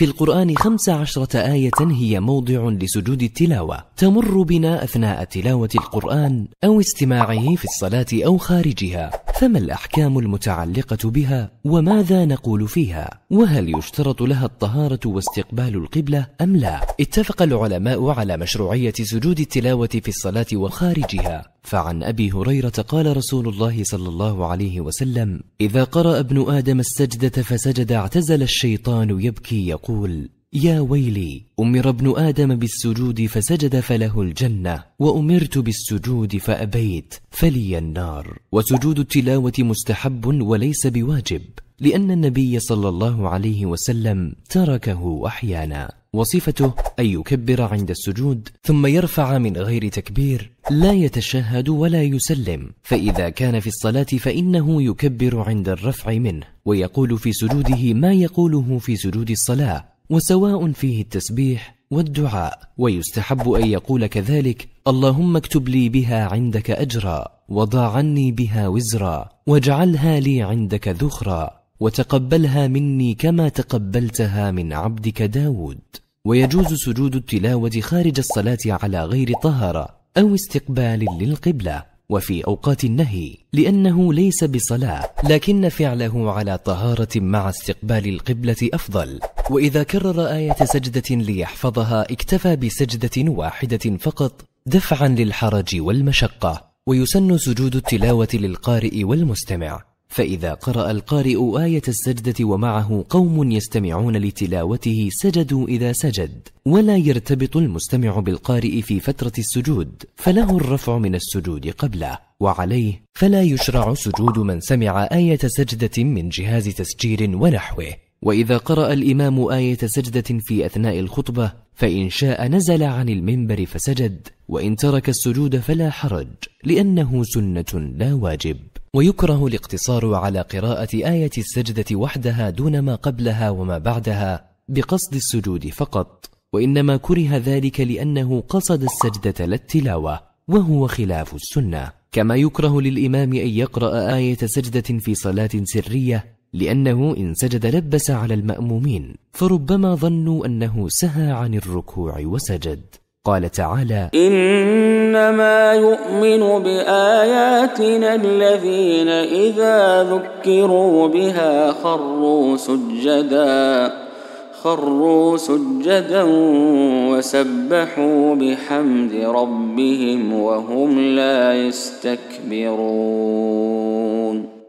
في القرآن خمس عشرة آية هي موضع لسجود التلاوة تمر بنا أثناء تلاوة القرآن أو استماعه في الصلاة أو خارجها فما الأحكام المتعلقة بها وماذا نقول فيها وهل يشترط لها الطهارة واستقبال القبلة أم لا اتفق العلماء على مشروعية سجود التلاوة في الصلاة وخارجها فعن أبي هريرة قال رسول الله صلى الله عليه وسلم إذا قرأ ابن آدم السجدة فسجد اعتزل الشيطان يبكي يقول يا ويلي أمر ابن آدم بالسجود فسجد فله الجنة وأمرت بالسجود فأبيت فلي النار وسجود التلاوة مستحب وليس بواجب لأن النبي صلى الله عليه وسلم تركه أحيانا وصفته أن يكبر عند السجود ثم يرفع من غير تكبير لا يتشهد ولا يسلم فإذا كان في الصلاة فإنه يكبر عند الرفع منه ويقول في سجوده ما يقوله في سجود الصلاة وسواء فيه التسبيح والدعاء ويستحب أن يقول كذلك اللهم اكتب لي بها عندك أجرا وضع عني بها وزرا واجعلها لي عندك ذخرا وتقبلها مني كما تقبلتها من عبدك داود ويجوز سجود التلاوة خارج الصلاة على غير طهارة أو استقبال للقبلة وفي أوقات النهي لأنه ليس بصلاة لكن فعله على طهارة مع استقبال القبلة أفضل وإذا كرر آية سجدة ليحفظها اكتفى بسجدة واحدة فقط دفعا للحرج والمشقة ويسن سجود التلاوة للقارئ والمستمع فإذا قرأ القارئ آية السجدة ومعه قوم يستمعون لتلاوته سجدوا إذا سجد ولا يرتبط المستمع بالقارئ في فترة السجود فله الرفع من السجود قبله وعليه فلا يشرع سجود من سمع آية سجدة من جهاز تسجيل ونحوه وإذا قرأ الإمام آية سجدة في أثناء الخطبة فإن شاء نزل عن المنبر فسجد وإن ترك السجود فلا حرج لأنه سنة لا واجب ويكره الاقتصار على قراءة آية السجدة وحدها دون ما قبلها وما بعدها بقصد السجود فقط وإنما كره ذلك لأنه قصد السجدة لا التلاوة وهو خلاف السنة كما يكره للإمام أن يقرأ آية سجدة في صلاة سرية لأنه إن سجد لبس على المأمومين فربما ظنوا أنه سهى عن الركوع وسجد قال تعالى إنما يؤمن بآياتنا الذين إذا ذكروا بها خروا سجدا خروا سجدا وسبحوا بحمد ربهم وهم لا يستكبرون